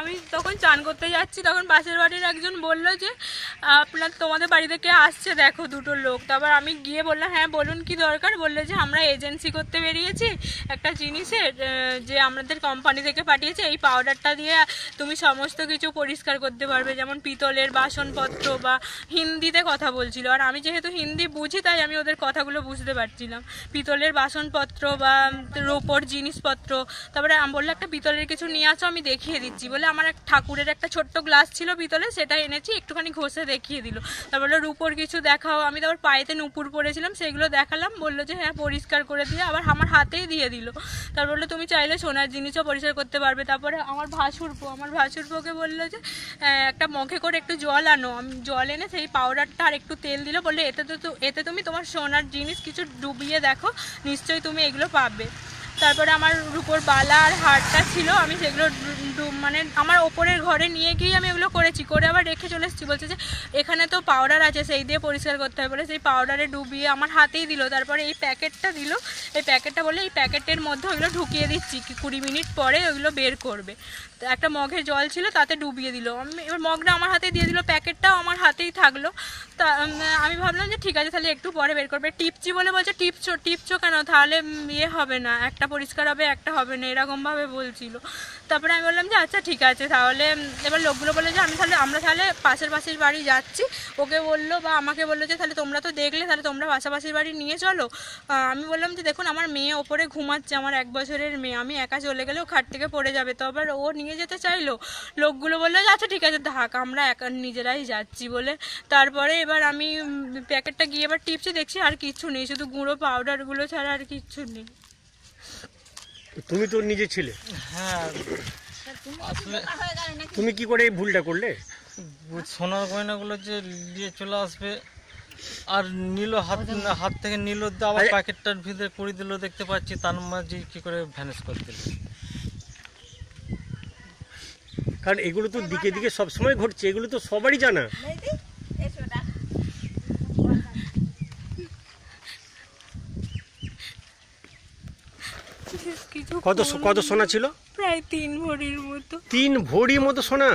আমি তখন চান করতে যাচ্ছি তখন পাশের বাড়ির একজন বলল যে আপনার তোমাদের বাড়ি থেকে আসছে দেখো দুটো লোক তারপর আমি গিয়ে বললাম হ্যাঁ বলুন কি দরকার বললো যে আমরা এজেন্সি করতে বেরিয়েছি একটা জিনিসের যে আমাদের কোম্পানি থেকে পাঠিয়েছে এই পাউডারটা দিয়ে তুমি সমস্ত কিছু পরিষ্কার করতে পারবে যেমন পিতলের বাসনপত্র বা হিন্দিতে কথা বলছিল আর আমি যেহেতু হিন্দি বুঝি তাই আমি ওদের কথাগুলো বুঝতে পারছিলাম পিতলের বাসনপত্র বা রোপর জিনিসপত্র তারপরে আমি বললো একটা পিতলের কিছু নিয়ে আসো আমি দেখিয়ে দিচ্ছি বলে আমার এক ঠাকুরের একটা ছোট্ট গ্লাস ছিল ভিতরে সেটা এনেছি একটুখানি ঘষে দেখিয়ে দিল তারপর রুপোর কিছু দেখাও আমি তারপর পায়েতে নুপুর পরেছিলাম সেগুলো দেখালাম বললো যে হ্যাঁ পরিষ্কার করে দিয়ে আবার আমার হাতেই দিয়ে দিল তারপর বললো তুমি চাইলে সোনার জিনিসও পরিষ্কার করতে পারবে তারপরে আমার ভাসুরপো আমার ভাসুরপোকে বললো যে একটা মখে করে একটু জল আনো আমি জল এনে সেই পাউডারটা আর একটু তেল দিল বললো এতে তো এতে তুমি তোমার সোনার জিনিস কিছু ডুবিয়ে দেখো নিশ্চয়ই তুমি এগুলো পাবে তারপরে আমার রুপোর বালা আর হারটা ছিল আমি সেগুলো মানে আমার ওপরের ঘরে নিয়ে গিয়ে আমি এগুলো করেছি করে আবার রেখে চলে এসেছি বলছে যে এখানে তো পাউডার আছে সেই দিয়ে পরিষ্কার করতে হবে বলে সেই পাউডারে ডুবিয়ে আমার হাতেই দিল তারপরে এই প্যাকেটটা দিল এই প্যাকেটটা বলে এই প্যাকেটের মধ্যে ওইগুলো ঢুকিয়ে দিচ্ছি কুড়ি মিনিট পরে ওইগুলো বের করবে একটা মগের জল ছিল তাতে ডুবিয়ে দিল আমি এবার মগটা আমার হাতে দিয়ে দিল প্যাকেটটাও আমার হাতেই থাকলো তা আমি ভাবলাম যে ঠিক আছে তাহলে একটু পরে বের করবে টিপচি বলে বলছে টিপছো টিপছো কেন তাহলে ইয়ে হবে না একটা একটা পরিষ্কার হবে একটা হবে না এরকমভাবে বলছিল তারপরে আমি বললাম যে আচ্ছা ঠিক আছে তাহলে এবার লোকগুলো বললো যে আমি তাহলে আমরা তাহলে পাশের পাশের বাড়ি যাচ্ছি ওকে বললো বা আমাকে বললো যে তাহলে তোমরা তো দেখলে তাহলে তোমরা পাশাপাশির বাড়ি নিয়ে চলো আমি বললাম যে দেখুন আমার মেয়ে ওপরে ঘুমাচ্ছে আমার এক বছরের মেয়ে আমি একা চলে গেলে ও খাট থেকে পড়ে যাবে তো আবার ও নিয়ে যেতে চাইলো লোকগুলো বললো যে আচ্ছা ঠিক আছে থাক আমরা একা নিজেরাই যাচ্ছি বলে তারপরে এবার আমি প্যাকেটটা গিয়ে এবার টিপছি দেখছি আর কিচ্ছু নেই শুধু গুঁড়ো পাউডারগুলো ছাড়া আর কিচ্ছু নেই তুমি তো নিজে ছিলে হ্যাঁ আসলে তুমি কি করে এই ভুলটা করলে সোনার গয়নাগুলো যে নিয়ে চলে আসবে আর নীল হাত হাত থেকে নীল আবার প্যাকেটটার ভিতরে করে দিল দেখতে পাচ্ছি তার মাঝে কি করে ভ্যানেস করে দিল কারণ এগুলো তো দিকে দিকে সবসময় ঘটছে এগুলো তো সবারই জানা কত কত সোনা ছিল প্রায় তিন ভরির মতো তিন ভরি মতো সোনা